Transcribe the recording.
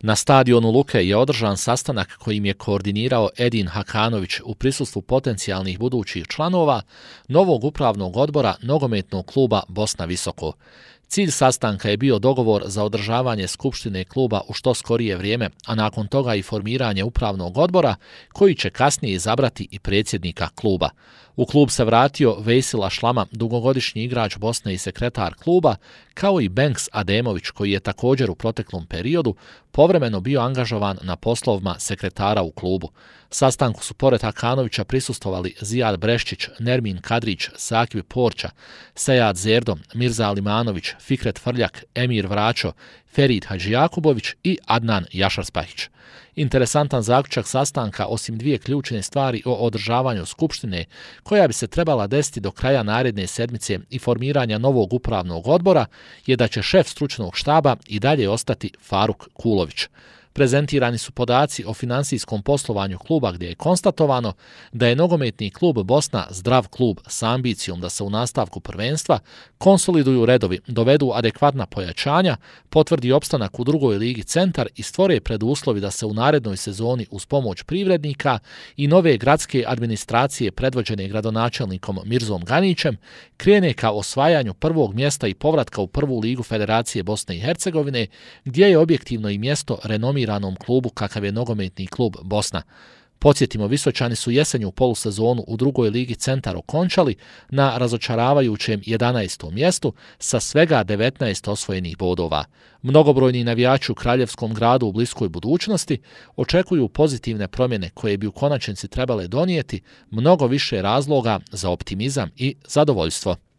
Na stadionu Luke je održan sastanak kojim je koordinirao Edin Hakanović u prisustvu potencijalnih budućih članova novog upravnog odbora nogometnog kluba Bosna Visoko. Cilj sastanka je bio dogovor za održavanje Skupštine kluba u što skorije vrijeme, a nakon toga i formiranje upravnog odbora koji će kasnije izabrati i predsjednika kluba. U klub se vratio Vesila Šlama, dugogodišnji igrač Bosne i sekretar kluba, kao i Banks Ademović koji je također u proteklom periodu povremeno bio angažovan na poslovima sekretara u klubu. Sastanku su pored Akanovića prisustovali Zijad Brešćić, Nermin Kadrić, Sakvi Porča, Sejad Zerdo, Mirza Alimanović, Fikret Frljak, Emir Vračo, Ferid Hadžijakubović i Adnan Jašarspahić. Interesantan zaključak sastanka osim dvije ključne stvari o održavanju Skupštine koja bi se trebala desiti do kraja naredne sedmice i formiranja novog upravnog odbora je da će šef stručnog štaba i dalje ostati Faruk Kulović. Prezentirani su podaci o finansijskom poslovanju kluba gdje je konstatovano da je nogometni klub Bosna zdrav klub sa ambicijom da se u nastavku prvenstva konsoliduju redovi, dovedu adekvatna pojačanja, potvrdi opstanak u drugoj ligi centar i stvore preduslovi da se u narednoj sezoni uz pomoć privrednika i nove gradske administracije predvođene gradonačelnikom Mirzom Ganićem krene ka osvajanju prvog mjesta i povratka u prvu ligu Federacije Bosne i Hercegovine gdje je objektivno i mjesto renomiranje renomiranom klubu kakav je nogometni klub Bosna. Podsjetimo, Visočani su jesenju polusezonu u drugoj ligi centar okončali na razočaravajućem 11. mjestu sa svega 19 osvojenih bodova. Mnogobrojni navijači u Kraljevskom gradu u bliskoj budućnosti očekuju pozitivne promjene koje bi u konačnici trebale donijeti mnogo više razloga za optimizam i zadovoljstvo.